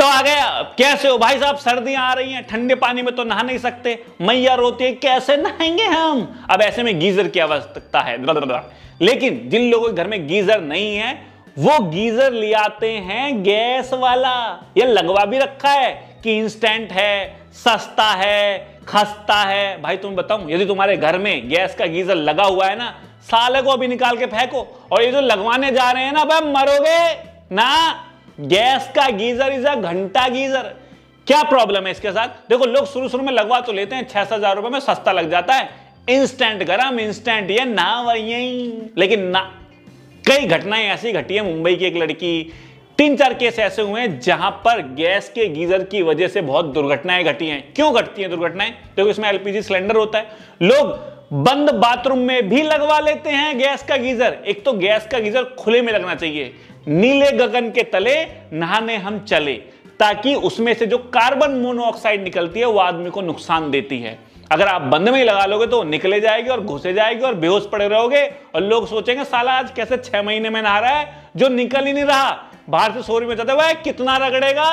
तो आ गया कैसे हो भाई साहब सर्दियां आ रही हैं ठंडे पानी में तो नहा नहीं सकते मैया रोती है कैसे नहाएंगे हम अब ऐसे में गीजर की आवश्यकता है लेकिन जिन लोगों के घर में गीजर नहीं है वो गीजर ले आते हैं गैस वाला ये लगवा भी रखा है कि इंस्टेंट है सस्ता है खस्ता है भाई तुम बताऊ यदि तुम्हारे घर में गैस का गीजर लगा हुआ है ना साले को अभी निकाल के फेंको और ये जो लगवाने जा रहे हैं ना भाई मरोगे ना गैस का गीजर इज अ घंटा गीजर क्या प्रॉब्लम है इसके साथ देखो लोग शुरू शुरू में लगवा तो लेते हैं छह सात हजार रुपए में सस्ता लग जाता है इंस्टेंट गरम इंस्टेंट ये ना वही लेकिन ना कई घटनाएं ऐसी घटी है मुंबई की एक लड़की तीन चार केस ऐसे हुए हैं जहां पर गैस के गीजर की वजह से बहुत दुर्घटनाएं घटी हैं क्यों घटती हैं दुर्घटनाएं देखो इसमें एलपीजी सिलेंडर होता है लोग बंद बाथरूम में भी लगवा लेते हैं गैस का गीजर एक तो गैस का गीजर खुले में लगना चाहिए नीले गगन के तले नहाने हम चले ताकि उसमें से जो कार्बन मोनोऑक्साइड निकलती है वो आदमी को नुकसान देती है अगर आप बंद में ही लगा लोगे तो निकले जाएगी और घुसे जाएगी और बेहोश पड़े रहोगे और लोग सोचेंगे साला आज कैसे छह महीने में नहा रहा है जो निकल ही नहीं रहा बाहर से सोरी में जाते वह कितना रगड़ेगा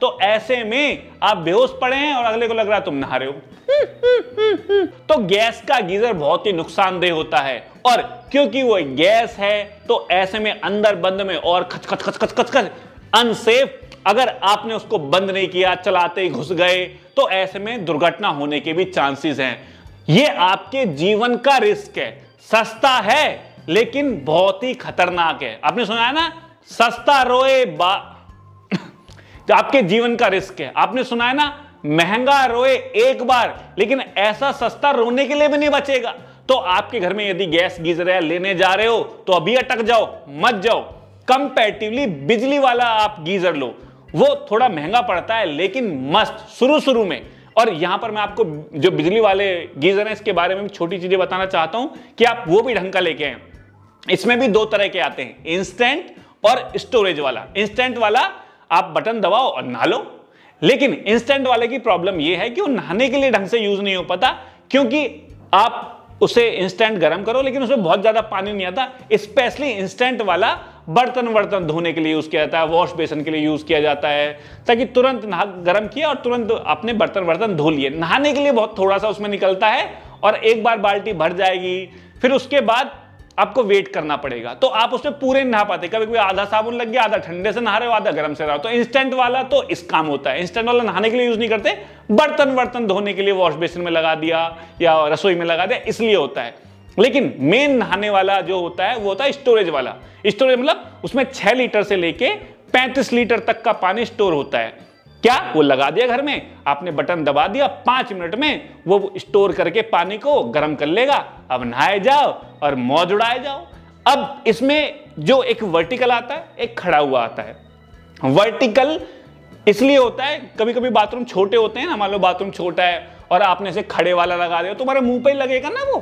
तो ऐसे में आप बेहोश पड़े हैं और अगले को लग रहा है तुम नहा रहे हो तो गैस का गीजर बहुत ही नुकसानदेह होता है और क्योंकि वो गैस है तो ऐसे में अंदर बंद में और खच खच खच खच खच खच अनसेफ अगर आपने उसको बंद नहीं किया चलाते ही घुस गए तो ऐसे में दुर्घटना होने के भी चांसेस हैं ये आपके जीवन का रिस्क है सस्ता है लेकिन बहुत ही खतरनाक है आपने सुना है ना सस्ता रोए बा तो आपके जीवन का रिस्क है आपने सुना है ना महंगा रोए एक बार लेकिन ऐसा सस्ता रोने के लिए भी नहीं बचेगा तो आपके घर में यदि गैस गीजर है लेने जा रहे हो तो अभी अटक जाओ मत जाओ कंपेरेटिवली बिजली वाला आप गीजर लो वो थोड़ा महंगा पड़ता है लेकिन मस्त शुरू शुरू में और यहां पर मैं आपको जो बिजली वाले गीजर हैं इसके बारे में छोटी चीजें बताना चाहता हूं कि आप वो भी ढंग का लेके आए इसमें भी दो तरह के आते हैं इंस्टेंट और स्टोरेज वाला इंस्टेंट वाला आप बटन दबाओ और नहा लो लेकिन इंस्टेंट वाले की प्रॉब्लम यह है कि वो नहाने के लिए ढंग से यूज नहीं हो पाता क्योंकि आप उसे इंस्टेंट गर्म करो लेकिन उसमें बहुत ज्यादा पानी नहीं आता स्पेशली इंस्टेंट वाला बर्तन बर्तन धोने के लिए यूज किया जाता है वॉश बेसन के लिए यूज किया जाता है ताकि तुरंत नहा गर्म किया और तुरंत अपने बर्तन बर्तन धो लिए नहाने के लिए बहुत थोड़ा सा उसमें निकलता है और एक बार बाल्टी भर जाएगी फिर उसके बाद आपको वेट करना पड़ेगा तो आप उसमें पूरे नहा पाते कभी कभी आधा साबुन लग गया आधा ठंडे से नहा रहे हो आधा गर्म से रहा तो इंस्टेंट वाला तो इस काम होता है इंस्टेंट वाला नहाने के लिए यूज नहीं करते बर्तन वर्तन धोने के लिए वॉश बेसिन में लगा दिया या रसोई में लगा दिया इसलिए होता है लेकिन मेन नहाने वाला जो होता है वो होता है स्टोरेज वाला स्टोरेज मतलब उसमें छह लीटर से लेके पैंतीस लीटर तक का पानी स्टोर होता है क्या वो लगा दिया घर में आपने बटन दबा दिया पांच मिनट में वो स्टोर करके पानी को गर्म कर लेगा अब नहाए जाओ और मौज उड़ाए जाओ अब इसमें जो एक वर्टिकल आता है एक खड़ा हुआ आता है वर्टिकल इसलिए होता है कभी कभी बाथरूम छोटे होते हैं ना मान लो बाथरूम छोटा है और आपने इसे खड़े वाला लगा दिया तुम्हारे मुंह पे ही लगेगा ना वो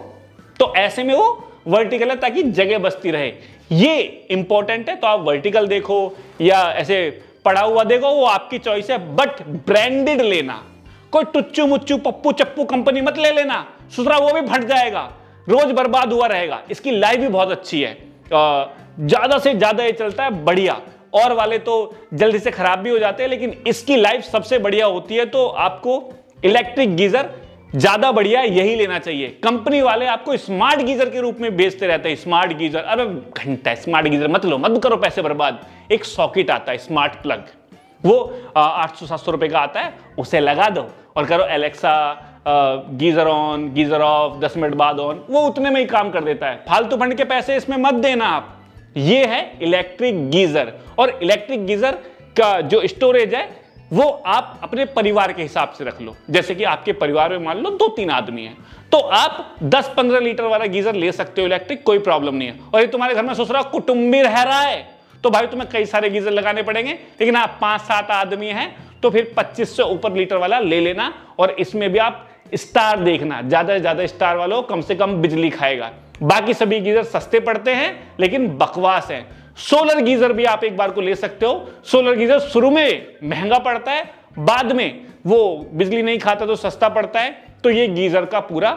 तो ऐसे में वो वर्टिकल है ताकि जगह बसती रहे ये इंपॉर्टेंट है तो आप वर्टिकल देखो या ऐसे पड़ा हुआ देखो वो आपकी चॉइस है बट ब्रांडेड लेना कोई टुच्चू मुच्चू पप्पू चप्पू कंपनी मत ले लेना सुथरा वो भी फट जाएगा रोज बर्बाद हुआ रहेगा इसकी लाइफ भी बहुत अच्छी है ज्यादा से ज्यादा ये चलता है बढ़िया और वाले तो जल्दी से खराब भी हो जाते हैं लेकिन इसकी लाइफ सबसे बढ़िया होती है तो आपको इलेक्ट्रिक गीजर ज्यादा बढ़िया यही लेना चाहिए कंपनी वाले आपको स्मार्ट गीजर के रूप में बेचते रहते हैं स्मार्ट गीजर अरे घंटा स्मार्ट गीजर मत लो मत करो पैसे बर्बाद एक सॉकेट आता है स्मार्ट प्लग वो आठ सौ सात सौ रुपए का आता है उसे लगा दो और करो Alexa geyser on geyser off दस मिनट बाद ऑन वो उतने में ही काम कर देता है फालतू फंड के पैसे इसमें मत देना आप ये है इलेक्ट्रिक गीजर और इलेक्ट्रिक गीजर का जो स्टोरेज है वो आप अपने परिवार के हिसाब से रख लो जैसे कि आपके परिवार में मान लो दो तीन आदमी हैं तो आप 10-15 लीटर वाला गीजर ले सकते हो इलेक्ट्रिक कोई प्रॉब्लम नहीं है और ये तुम्हारे घर में सोच रहा कुटुंबी रह रहा है तो भाई तुम्हें कई सारे गीजर लगाने पड़ेंगे लेकिन आप पांच सात आदमी हैं तो फिर 25 से ऊपर लीटर वाला ले लेना और इसमें भी आप स्टार देखना ज्यादा से ज्यादा स्टार वालों कम से कम बिजली खाएगा बाकी सभी गीजर सस्ते पड़ते हैं लेकिन बकवास हैं सोलर गीजर भी आप एक बार को ले सकते हो सोलर गीजर शुरू में महंगा पड़ता है बाद में वो बिजली नहीं खाता तो सस्ता पड़ता है तो ये गीजर का पूरा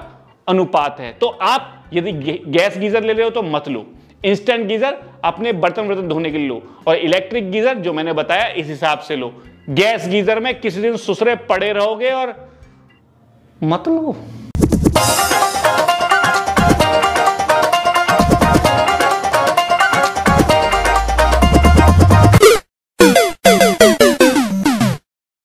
अनुपात है तो आप यदि गैस गीजर ले रहे हो तो मत लो इंस्टेंट गीजर अपने बर्तन वर्तन धोने के लिए लो और इलेक्ट्रिक गीजर जो मैंने बताया इस हिसाब से लो गैस गीजर में किसी दिन सुसरे पड़े रहोगे और मत लो